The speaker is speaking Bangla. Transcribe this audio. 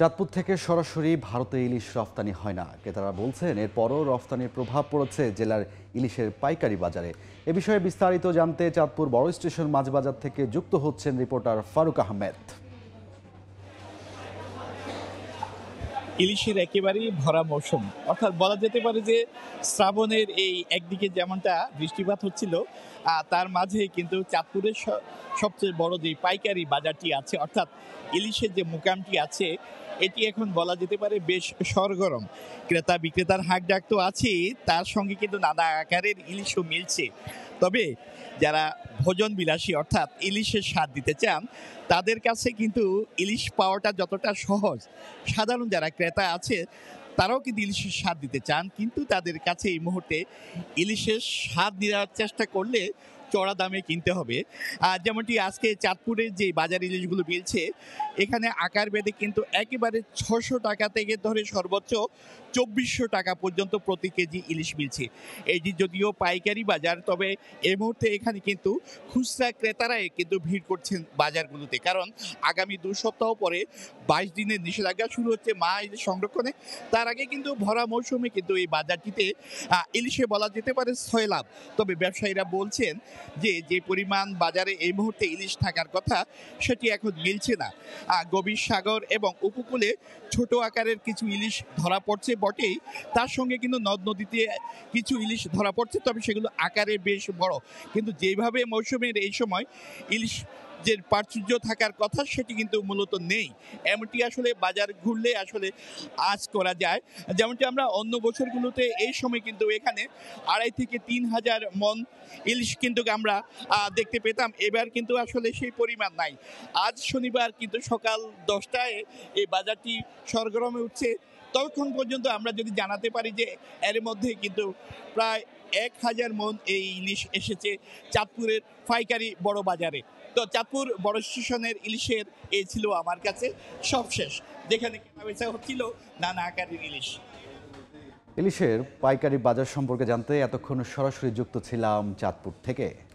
চাঁদপুর থেকে সরাসরি ভারতে ইলিশ রফতানি হয় না ক্রেতারা বলছেন এরপরও রফতানির প্রভাব পড়েছে জেলার ইলিশের পাইকারি বাজারে এ বিষয়ে বিস্তারিত জানতে চাঁদপুর বড় স্টেশন মাছ বাজার থেকে যুক্ত হচ্ছেন রিপোর্টার ফারুক আহমেদ ইলিশের একেবারেই ভরা মৌসুম অর্থাৎ বলা যেতে পারে যে শ্রাবণের এই একদিকে যেমনটা বৃষ্টিপাত হচ্ছিল তার মাঝে কিন্তু চাঁদপুরের সবচেয়ে বড় যে পাইকারি বাজারটি আছে অর্থাৎ ইলিশের যে মোকামটি আছে এটি এখন বলা যেতে পারে বেশ সরগরম ক্রেতা বিক্রেতার হাঁক ডাক তো আছেই তার সঙ্গে কিন্তু নানা আকারের ইলিশও মিলছে তবে যারা ভোজন বিলাসী অর্থাৎ ইলিশের স্বাদ দিতে চান তাদের কাছে কিন্তু ইলিশ পাওয়াটা যতটা সহজ সাধারণ যারা ক্রেতা আছে তারাও কিন্তু ইলিশের স্বাদ দিতে চান কিন্তু তাদের কাছে এই মুহূর্তে ইলিশের স্বাদ দেওয়ার চেষ্টা করলে চড়া দামে কিনতে হবে যেমনটি আজকে চাঁদপুরের যে বাজার ইলিশগুলো মিলছে এখানে আকার বেঁধে কিন্তু একেবারে ছশো টাকা থেকে ধরে সর্বোচ্চ চব্বিশশো টাকা পর্যন্ত প্রতি কেজি ইলিশ মিলছে এটি যদিও পাইকারি বাজার তবে এই মুহূর্তে এখানে কিন্তু খুচরা ক্রেতারাই কিন্তু ভিড় করছেন বাজারগুলোতে কারণ আগামী দু সপ্তাহ পরে বাইশ দিনের নিষেধাজ্ঞা শুরু হচ্ছে মা ইলিশ সংরক্ষণে তার আগে কিন্তু ভরা মৌসুমে কিন্তু এই বাজারটিতে ইলিশে বলা যেতে পারে ছয় লাভ তবে ব্যবসায়ীরা বলছেন যে যে পরিমাণ বাজারে এই মুহূর্তে ইলিশ থাকার কথা সেটি এখন মিলছে না গভীর সাগর এবং উপকূলে ছোট আকারের কিছু ইলিশ ধরা পড়ছে বটেই তার সঙ্গে কিন্তু নদ নদীতে কিছু ইলিশ ধরা পড়ছে তবে সেগুলো আকারে বেশ বড় কিন্তু যেভাবে মৌসুমের এই সময় ইলিশ যে প্রাচুর্য থাকার কথা সেটি কিন্তু মূলত নেই এমনটি আসলে বাজার ঘুরলে আসলে আজ করা যায় যেমনটি আমরা অন্য বছরগুলোতে এই সময় কিন্তু এখানে আড়াই থেকে তিন হাজার মন ইলিশ কিন্তু আমরা দেখতে পেতাম এবার কিন্তু আসলে সেই পরিমাণ নাই আজ শনিবার কিন্তু সকাল দশটায় এই বাজারটি সরগরমে উঠছে ততক্ষণ পর্যন্ত আমরা যদি জানাতে পারি যে এর মধ্যে কিন্তু প্রায় এক হাজার মন এই ইলিশ এসেছে চাঁদপুরের পাইকারি বড় বাজারে তো চাঁদপুর বড় স্টেশনের ইলিশের এ ছিল আমার কাছে সবশেষ যেখানে কেনা বেচা হচ্ছিল নানা আকারের ইলিশ ইলিশের পাইকারি বাজার সম্পর্কে জানতে এতক্ষণ সরাসরি যুক্ত ছিলাম চাঁদপুর থেকে